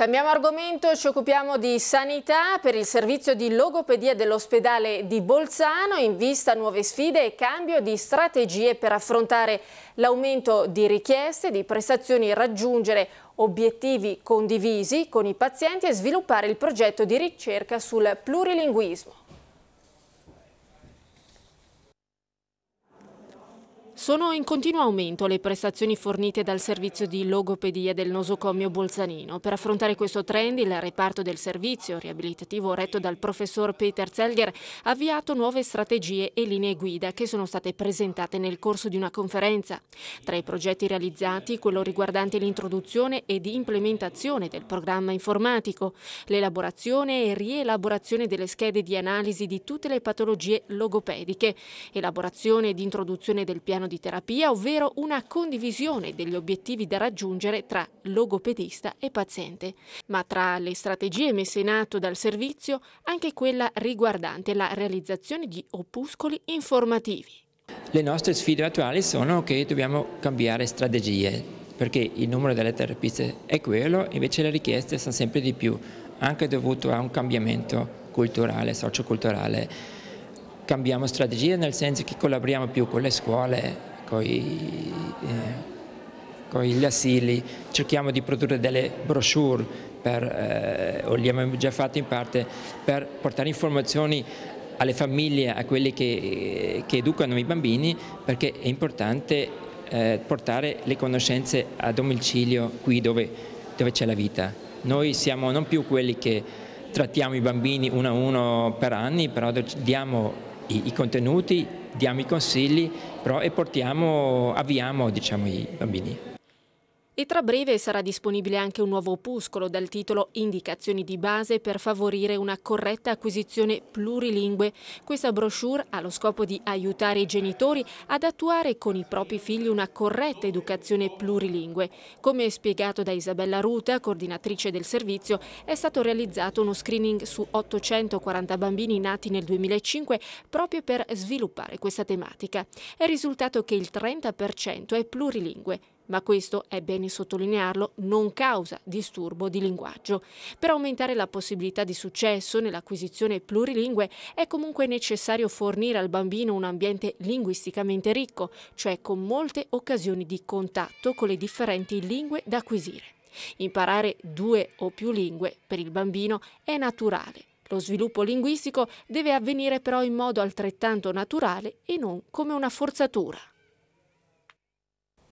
Cambiamo argomento, ci occupiamo di sanità per il servizio di logopedia dell'ospedale di Bolzano in vista nuove sfide e cambio di strategie per affrontare l'aumento di richieste, di prestazioni raggiungere obiettivi condivisi con i pazienti e sviluppare il progetto di ricerca sul plurilinguismo. Sono in continuo aumento le prestazioni fornite dal servizio di logopedia del nosocomio Bolzanino. Per affrontare questo trend il reparto del servizio riabilitativo retto dal professor Peter Zelger ha avviato nuove strategie e linee guida che sono state presentate nel corso di una conferenza. Tra i progetti realizzati quello riguardante l'introduzione ed implementazione del programma informatico, l'elaborazione e rielaborazione delle schede di analisi di tutte le patologie logopediche, elaborazione ed introduzione del piano di terapia, ovvero una condivisione degli obiettivi da raggiungere tra logopedista e paziente. Ma tra le strategie messe in atto dal servizio, anche quella riguardante la realizzazione di opuscoli informativi. Le nostre sfide attuali sono che dobbiamo cambiare strategie, perché il numero delle terapiste è quello, invece le richieste sono sempre di più, anche dovuto a un cambiamento culturale, socioculturale. Cambiamo strategie nel senso che collaboriamo più con le scuole, con eh, gli asili, cerchiamo di produrre delle brochure, per, eh, o li abbiamo già fatti in parte, per portare informazioni alle famiglie, a quelli che, che educano i bambini, perché è importante eh, portare le conoscenze a domicilio qui dove, dove c'è la vita. Noi siamo non più quelli che trattiamo i bambini uno a uno per anni, però diamo i, i contenuti, diamo i consigli, però e portiamo, avviamo diciamo, i bambini. E tra breve sarà disponibile anche un nuovo opuscolo dal titolo Indicazioni di base per favorire una corretta acquisizione plurilingue. Questa brochure ha lo scopo di aiutare i genitori ad attuare con i propri figli una corretta educazione plurilingue. Come spiegato da Isabella Ruta, coordinatrice del servizio, è stato realizzato uno screening su 840 bambini nati nel 2005 proprio per sviluppare questa tematica. È risultato che il 30% è plurilingue ma questo, è bene sottolinearlo, non causa disturbo di linguaggio. Per aumentare la possibilità di successo nell'acquisizione plurilingue è comunque necessario fornire al bambino un ambiente linguisticamente ricco, cioè con molte occasioni di contatto con le differenti lingue da acquisire. Imparare due o più lingue per il bambino è naturale. Lo sviluppo linguistico deve avvenire però in modo altrettanto naturale e non come una forzatura.